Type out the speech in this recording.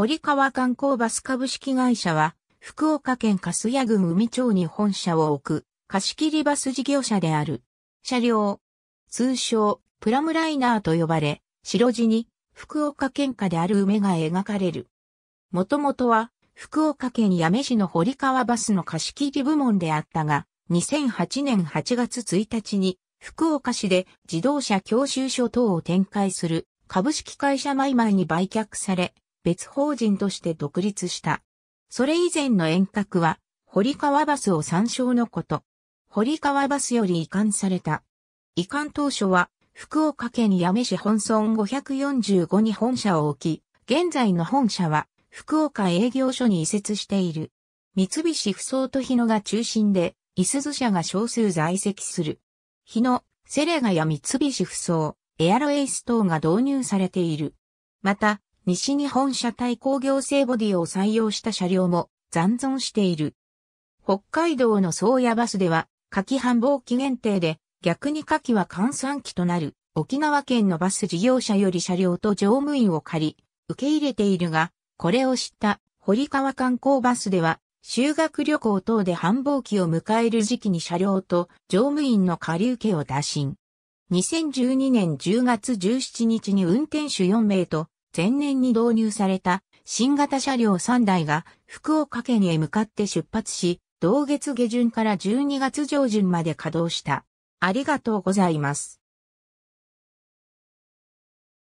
堀川観光バス株式会社は、福岡県粕屋郡海町に本社を置く、貸切バス事業者である。車両、通称、プラムライナーと呼ばれ、白地に、福岡県下である梅が描かれる。もともとは、福岡県八女市の堀川バスの貸切部門であったが、2008年8月1日に、福岡市で自動車教習所等を展開する株式会社マイマイに売却され、別法人として独立した。それ以前の遠隔は、堀川バスを参照のこと。堀川バスより移管された。移管当初は、福岡県八女市本村545に本社を置き、現在の本社は、福岡営業所に移設している。三菱不相と日野が中心で、伊すず社が少数在籍する。日野、セレガや三菱不相、エアロエイス等が導入されている。また、西日本車体工業製ボディを採用した車両も残存している。北海道の宗谷バスでは、夏季繁忙期限定で、逆に夏季は換算期となる、沖縄県のバス事業者より車両と乗務員を借り、受け入れているが、これを知った堀川観光バスでは、修学旅行等で繁忙期を迎える時期に車両と乗務員の借り受けを打診。2012年10月17日に運転手4名と前年に導入された新型車両3台が福岡県へ向かって出発し、同月下旬から12月上旬まで稼働した。ありがとうございます。